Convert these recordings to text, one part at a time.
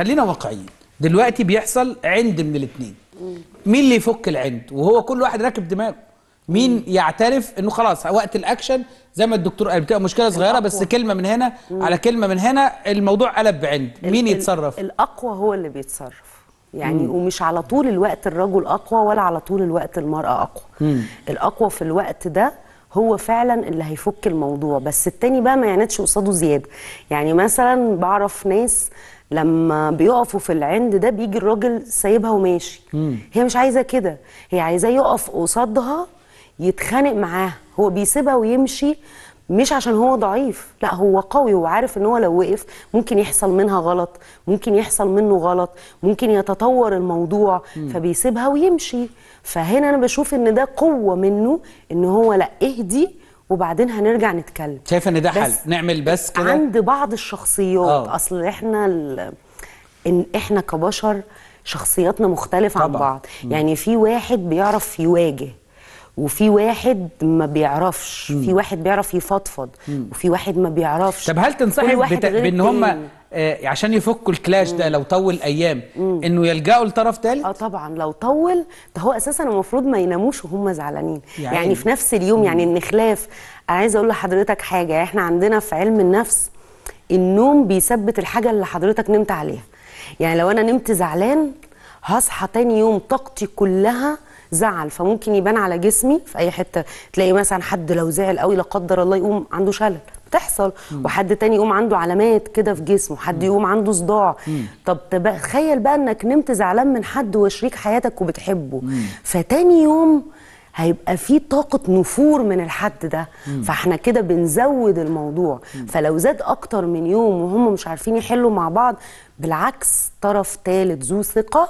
خلينا واقعيين دلوقتي بيحصل عند من الاثنين مين اللي يفك العند وهو كل واحد راكب دماغه مين يعترف انه خلاص وقت الاكشن زي ما الدكتور قال بتبقى مشكله صغيره بس كلمه من هنا مم. على كلمه من هنا الموضوع قلب بعند مين يتصرف الاقوى هو اللي بيتصرف يعني مم. ومش على طول الوقت الرجل اقوى ولا على طول الوقت المراه اقوى مم. الاقوى في الوقت ده هو فعلا اللي هيفك الموضوع بس التاني بقى ما يعنتش قصاده زياده يعني مثلا بعرف ناس لما بيقفوا في العند ده بيجي الراجل سايبها وماشي مم. هي مش عايزه كده هي عايزاه يقف قصادها يتخانق معاها هو بيسيبها ويمشي مش عشان هو ضعيف لا هو قوي وعارف ان هو لو وقف ممكن يحصل منها غلط ممكن يحصل منه غلط ممكن يتطور الموضوع م. فبيسيبها ويمشي فهنا انا بشوف ان ده قوه منه ان هو لا اهدي وبعدين هنرجع نتكلم شايفه ان ده حل نعمل بس كده عند بعض الشخصيات أوه. اصل احنا ال... إن احنا كبشر شخصياتنا مختلفه طبعا. عن بعض م. يعني في واحد بيعرف يواجه وفي واحد ما بيعرفش مم. في واحد بيعرف يفضفض وفي واحد ما بيعرفش طب هل تنصحي بت... بان هم آه عشان يفكوا الكلاش مم. ده لو طول ايام مم. انه يلجأوا لطرف ثالث اه طبعا لو طول ده هو اساسا المفروض ما يناموش وهم زعلانين يعني, يعني في نفس اليوم يعني مم. يعني النخلاف انا عايزه اقول لحضرتك حاجه احنا عندنا في علم النفس النوم بيثبت الحاجه اللي حضرتك نمت عليها يعني لو انا نمت زعلان هصحى تاني يوم طاقتي كلها زعل فممكن يبان على جسمي في اي حته تلاقي مثلا حد لو زعل قوي لا قدر الله يقوم عنده شلل بتحصل وحد تاني يقوم عنده علامات كده في جسمه حد يقوم عنده صداع مم. طب تخيل بقى انك نمت زعلان من حد وشريك حياتك وبتحبه مم. فتاني يوم هيبقى في طاقة نفور من الحد ده مم. فاحنا كده بنزود الموضوع مم. فلو زاد أكتر من يوم وهم مش عارفين يحلوا مع بعض بالعكس طرف ثالث ذو ثقة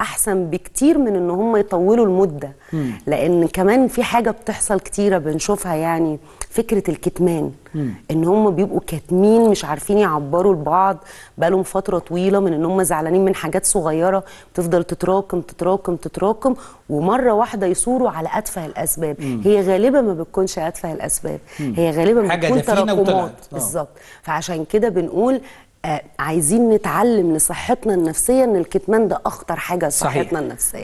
احسن بكتير من ان هم يطولوا المده مم. لان كمان في حاجه بتحصل كتيره بنشوفها يعني فكره الكتمان مم. ان هم بيبقوا كاتمين مش عارفين يعبروا لبعض بقالهم فتره طويله من ان هم زعلانين من حاجات صغيره بتفضل تتراكم تتراكم تتراكم ومره واحده يصوروا على اتفه الاسباب مم. هي غالبا ما بتكونش اتفه الاسباب مم. هي غالبا بتكون تراكمات آه. بالظبط فعشان كده بنقول آه، عايزين نتعلم لصحتنا النفسيه ان الكتمان ده اخطر حاجه لصحتنا النفسيه